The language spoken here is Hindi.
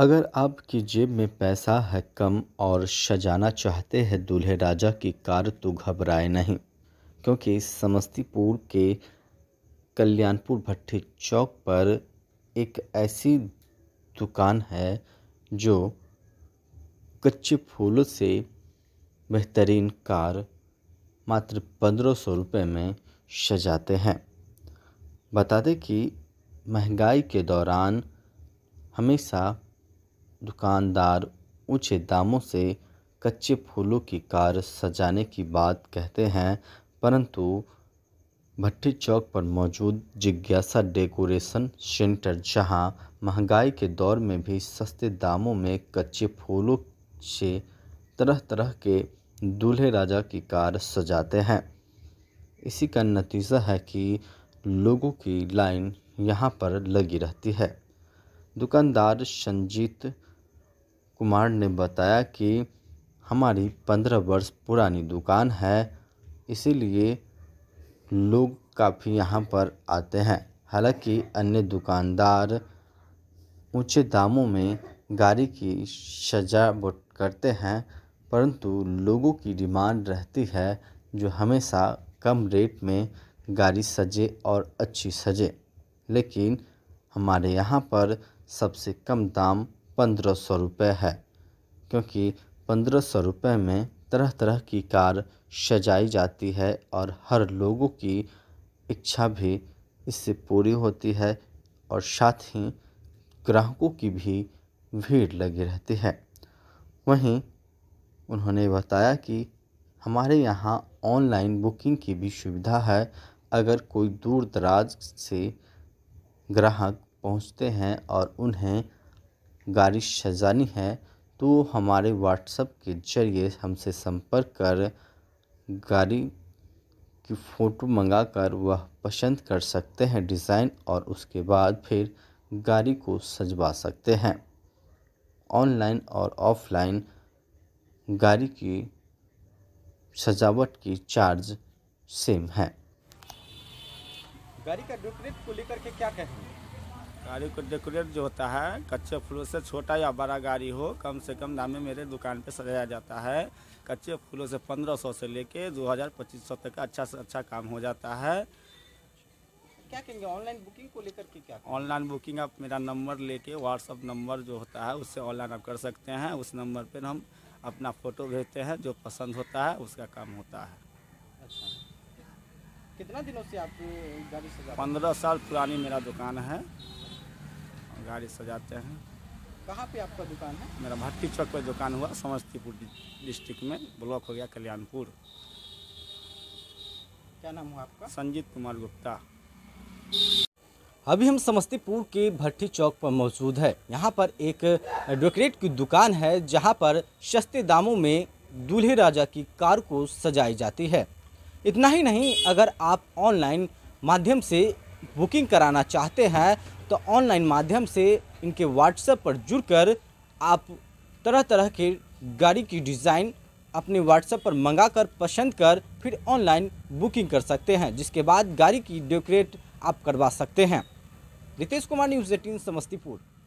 अगर आपकी जेब में पैसा है कम और सजाना चाहते हैं दूल्हे राजा की कार तो घबराए नहीं क्योंकि समस्तीपुर के कल्याणपुर भट्टी चौक पर एक ऐसी दुकान है जो कच्चे फूलों से बेहतरीन कार मात्र पंद्रह सौ रुपये में सजाते हैं बता दें कि महंगाई के दौरान हमेशा दुकानदार ऊंचे दामों से कच्चे फूलों की कार सजाने की बात कहते हैं परंतु भट्टी चौक पर मौजूद जिज्ञासा डेकोरेशन सेंटर जहां महंगाई के दौर में भी सस्ते दामों में कच्चे फूलों से तरह तरह के दूल्हे राजा की कार सजाते हैं इसी का नतीजा है कि लोगों की लाइन यहां पर लगी रहती है दुकानदार संजीत कुमार ने बताया कि हमारी पंद्रह वर्ष पुरानी दुकान है इसीलिए लोग काफ़ी यहाँ पर आते हैं हालांकि अन्य दुकानदार ऊँचे दामों में गाड़ी की सजावट करते हैं परंतु लोगों की डिमांड रहती है जो हमेशा कम रेट में गाड़ी सजे और अच्छी सजे लेकिन हमारे यहाँ पर सबसे कम दाम पंद्रह सौ रुपये है क्योंकि पंद्रह सौ रुपये में तरह तरह की कार सजाई जाती है और हर लोगों की इच्छा भी इससे पूरी होती है और साथ ही ग्राहकों की भी भीड़ लगी रहती है वहीं उन्होंने बताया कि हमारे यहाँ ऑनलाइन बुकिंग की भी सुविधा है अगर कोई दूर दराज से ग्राहक पहुँचते हैं और उन्हें गाड़ी शजानी है तो हमारे व्हाट्सअप के ज़रिए हमसे संपर्क कर गाड़ी की फ़ोटो मंगा कर वह पसंद कर सकते हैं डिज़ाइन और उसके बाद फिर गाड़ी को सजवा सकते हैं ऑनलाइन और ऑफलाइन गाड़ी की सजावट की चार्ज सेम है गाड़ी का डुप्लेट को लेकर के क्या कहेंगे गाड़ी को डेकोरेट जो होता है कच्चे फूलों से छोटा या बड़ा गाड़ी हो कम से कम दाम में मेरे दुकान पे सजाया जाता है कच्चे फूलों से पंद्रह सौ से लेके दो हज़ार पच्चीस सौ तक अच्छा से अच्छा काम हो जाता है क्या कहेंगे ऑनलाइन बुकिंग को लेकर के क्या ऑनलाइन बुकिंग आप मेरा नंबर लेके व्हाट्सअप नंबर जो होता है उससे ऑनलाइन आप कर सकते हैं उस नंबर पर हम अपना फ़ोटो भेजते हैं जो पसंद होता है उसका काम होता है अच्छा कितना दिनों से आप गाड़ी सजा पंद्रह साल पुरानी मेरा दुकान है गाड़ी सजाते हैं कहाँ पे आपका दुकान है मेरा भट्टी चौक पर दुकान हुआ समस्तीपुर डिस्ट्रिक्ट में ब्लॉक हो गया कल्याणपुर क्या नाम हुआ आपका संजीत कुमार गुप्ता अभी हम समस्तीपुर के भट्टी चौक पर मौजूद है यहाँ पर एक डेकोरेट की दुकान है जहाँ पर सस्ते दामों में दूल्हे राजा की कार को सजाई जाती है इतना ही नहीं अगर आप ऑनलाइन माध्यम से बुकिंग कराना चाहते हैं तो ऑनलाइन माध्यम से इनके व्हाट्सएप पर जुड़कर आप तरह तरह के गाड़ी की डिज़ाइन अपने व्हाट्सएप पर मंगाकर पसंद कर फिर ऑनलाइन बुकिंग कर सकते हैं जिसके बाद गाड़ी की डेकोरेट आप करवा सकते हैं रितेश कुमार न्यूज़ एटीन समस्तीपुर